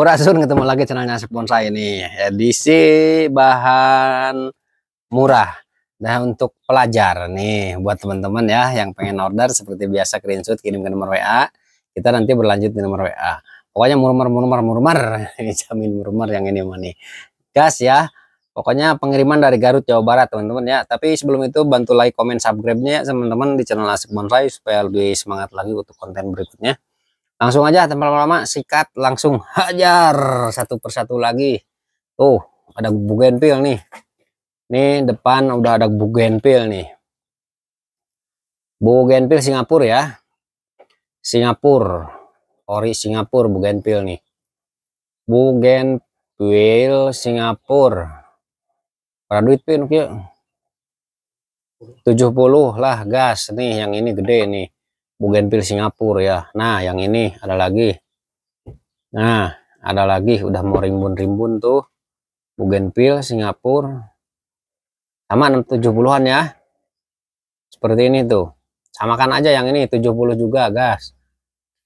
Purasun ketemu lagi channelnya Asep Bonsai ini edisi bahan murah nah untuk pelajar nih buat teman-teman ya yang pengen order seperti biasa screenshot kirim ke nomor WA kita nanti berlanjut di nomor WA pokoknya murmur murmur murmur ini jamin murmur yang ini nih gas ya pokoknya pengiriman dari Garut Jawa Barat teman-teman ya tapi sebelum itu bantu like comment subscribe-nya ya teman-teman di channel Asep Bonsai supaya lebih semangat lagi untuk konten berikutnya Langsung aja tempel lama-lama sikat langsung hajar satu persatu lagi. Tuh, ada bugenpil nih. Nih depan udah ada bugenpil nih. bugenpil Singapura ya. Singapura. Ori Singapura bugenpil nih. bugenpil Singapura. Para duit pin 70 lah gas nih yang ini gede nih. Bougainville Singapura ya. Nah, yang ini ada lagi. Nah, ada lagi udah mau rimbun-rimbun tuh. Bougainville Singapura. Sama 670-an ya. Seperti ini tuh. Samakan aja yang ini 70 juga, gas.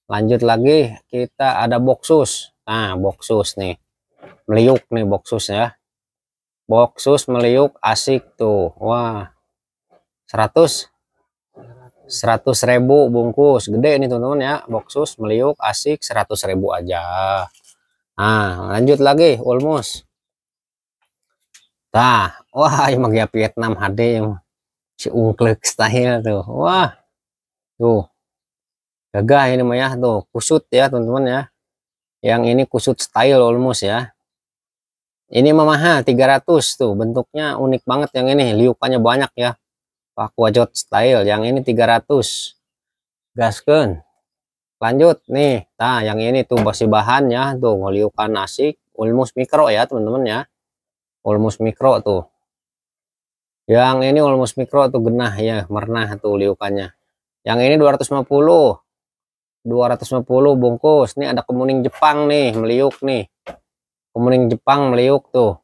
Lanjut lagi kita ada boxus. Nah, boxus nih. Meliuk nih boxus ya. Boxus meliuk asik tuh. Wah. 100 Seratus ribu bungkus gede ini teman-teman ya boxus meliuk asik seratus ribu aja nah lanjut lagi ulmus Nah, wah emang ya Vietnam HD yang si ungklek style tuh. Wah. Tuh. Gagah ini mah ya tuh, kusut ya teman-teman ya. Yang ini kusut style ulmus ya. Ini mah mahal 300 tuh, bentuknya unik banget yang ini, liukannya banyak ya jot style yang ini 300 gasken lanjut nih nah yang ini tuh basi bahannya tuh ngeliukan asik ulmus mikro ya teman-teman ya ulmus mikro tuh yang ini ulmus mikro tuh genah ya mernah tuh liukannya yang ini 250 250 bungkus nih ada kemuning Jepang nih meliuk nih kemuning Jepang meliuk tuh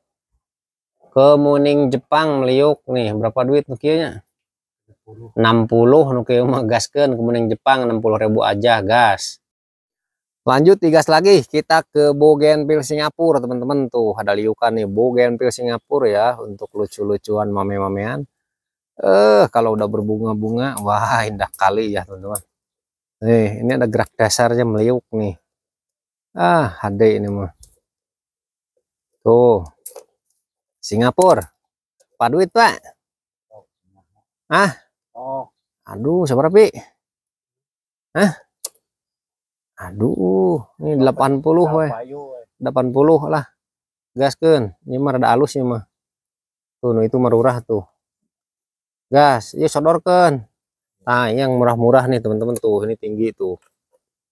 kemuning Jepang meliuk nih berapa duit mungkinnya 60 nuke mah gaskeun kemudian Jepang 60.000 aja gas. Lanjut digas lagi kita ke Bougainville Singapura teman-teman tuh ada liukan nih Bougainville Singapura ya untuk lucu-lucuan mame-mamean. Eh kalau udah berbunga-bunga wah indah kali ya teman-teman. Nih eh, ini ada gerak dasarnya meliuk nih. Ah HD ini mah. Tuh Singapura. Pak duit pak. Ah Oh. Aduh, seberapa, Pi? Hah? Aduh, ini 80 weh. 80 lah. gas Gaskeun. Ini mah rada alus ini mah. Tuh, nu itu merurah tuh. Gas, ya sodorkan. Nah, yang murah-murah nih teman-teman tuh, ini tinggi tuh.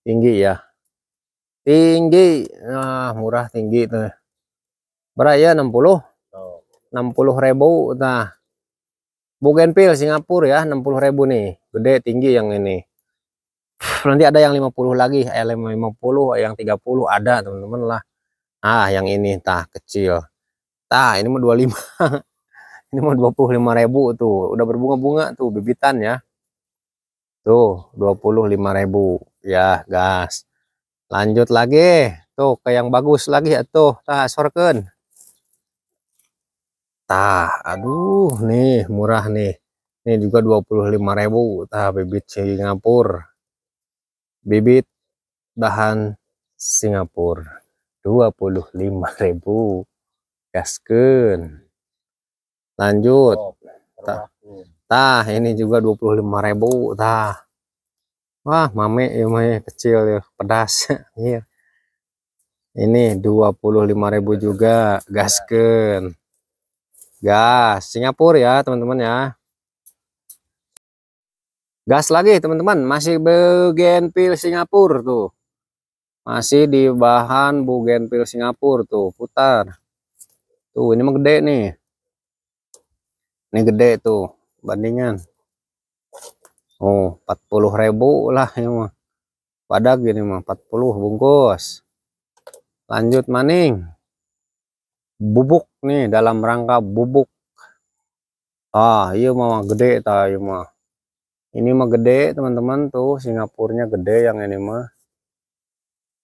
Tinggi ya. Tinggi. Nah, murah tinggi tuh. Berapa ya 60? Oh. 60 ribu. Nah, Bougainville Singapura ya 60 ribu nih gede tinggi yang ini nanti ada yang 50 lagi eh, LM 50 yang 30 ada teman-teman lah ah yang ini tah kecil tah ini mau 25 ini mau 25 ribu tuh udah berbunga-bunga tuh bibitan ya tuh 25 ribu ya gas lanjut lagi tuh ke yang bagus lagi ya tuh tah sorken Tah, aduh nih murah nih. Ini juga ribu. tah bibit Singapura. Bibit dahan Singapura ribu. Gasken. Lanjut. Tah. Tah, ini juga ribu. tah. Wah, mame ya mame kecil ya, pedas. Iya. ini ribu juga Gasken gas Singapura ya teman-teman ya gas lagi teman-teman masih bugenpil Singapura tuh masih di bahan bugenpil Singapura tuh putar tuh ini mah gede nih ini gede tuh bandingan Oh 40 ribu lah ya mah pada gini mah 40 bungkus lanjut maning bubuk nih dalam rangka bubuk ah iya mah gede ta iya mah ini mah gede teman-teman tuh Singapurnya gede yang ini mah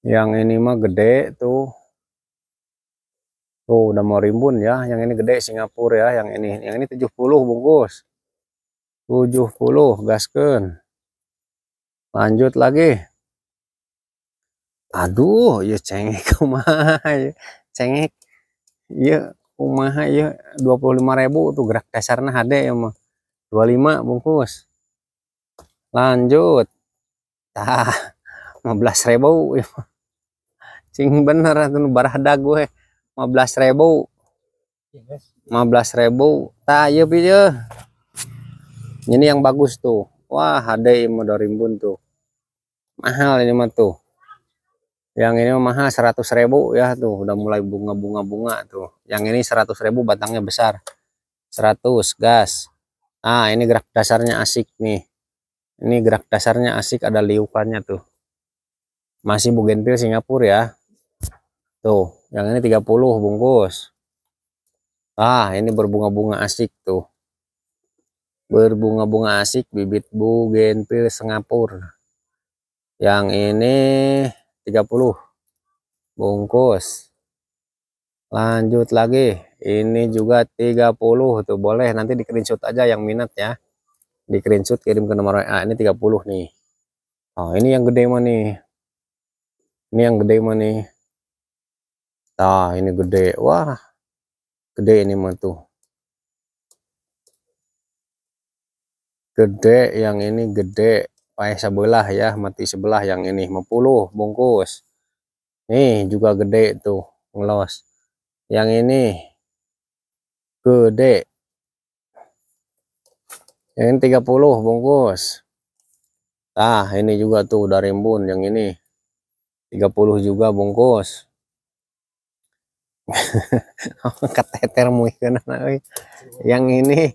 yang ini mah gede tuh tuh udah mau rimbun ya yang ini gede Singapura ya yang ini yang ini 70 bungkus 70 gasken lanjut lagi aduh ya cengek kumah iya. cengek iya kumaha iya ribu tuh gerak dasarnya ada ya mah lima bungkus lanjut tah 15.000 ya cing bener tuh barada gue lima lima belas ribu, iya, iya, belas ribu. tah iya pieu iya. ini yang bagus tuh wah ada yang mau 2000 tuh mahal ini mah tuh yang ini mahal 100 ribu ya tuh udah mulai bunga-bunga-bunga tuh yang ini 100 ribu batangnya besar 100 gas ah ini gerak dasarnya asik nih ini gerak dasarnya asik ada liukannya tuh masih bugenpil Singapura ya tuh yang ini 30 bungkus ah ini berbunga-bunga asik tuh berbunga-bunga asik bibit bugenpil Singapura yang ini 30 bungkus lanjut lagi ini juga 30 tuh boleh nanti di screenshot aja yang minat ya di screenshot kirim ke nomor WA ini 30 nih oh ini yang gede mah nih ini yang gede mah nih nah ini gede wah gede ini mah tuh gede yang ini gede paeh sebelah ya mati sebelah yang ini 50 bungkus nih juga gede tuh ngelos yang ini gede yang ini 30 bungkus ah ini juga tuh udah rimbun yang ini 30 juga bungkus keteter mui yang ini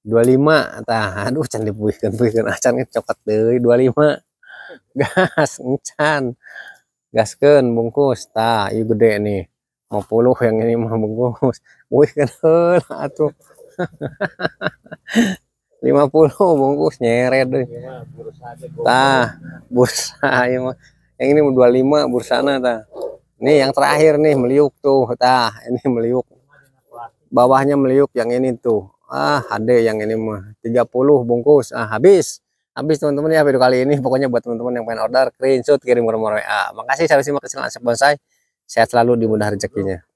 dua lima, tah aduh can dipuihkeun puihkeun acan ah, cokot deui lima, gas encan gaskeun bungkus tah ieu gede nih puluh yang ini mau bungkus puihkeun heula atuh 50 bungkus nyeret deui iya tah bursa ieu iya mah yang ini 25 bursana tah nih yang terakhir nih meliuk tuh tah ini meliuk bawahnya meliuk yang ini tuh ah ada yang ini mah 30 bungkus ah habis habis teman-teman ya video kali ini pokoknya buat teman-teman yang pengen order screenshot kirim ke nomor WA makasih saya makasih Keselan Bonsai sehat selalu dimudah rezekinya